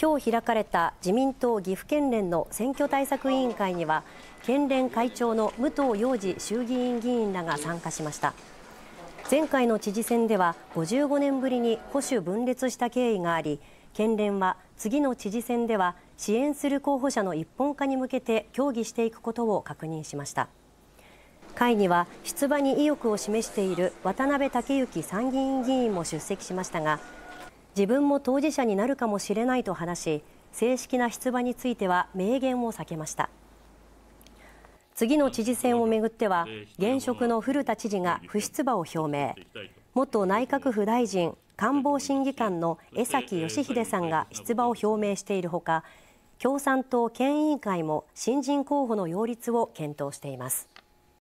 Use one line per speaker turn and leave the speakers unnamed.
今日開かれた自民党岐阜県連の選挙対策委員会には県連会長の武藤陽次衆議院議員らが参加しました前回の知事選では55年ぶりに保守分裂した経緯があり県連は次の知事選では支援する候補者の一本化に向けて協議していくことを確認しました会には出馬に意欲を示している渡辺武之参議院議員も出席しましたが自分も当事者になるかもしれないと話し正式な出馬については明言を避けました次の知事選をめぐっては現職の古田知事が不出馬を表明元内閣府大臣官房審議官の江崎義秀さんが出馬を表明しているほか共産党県委員会も新人候補の擁立を検討しています。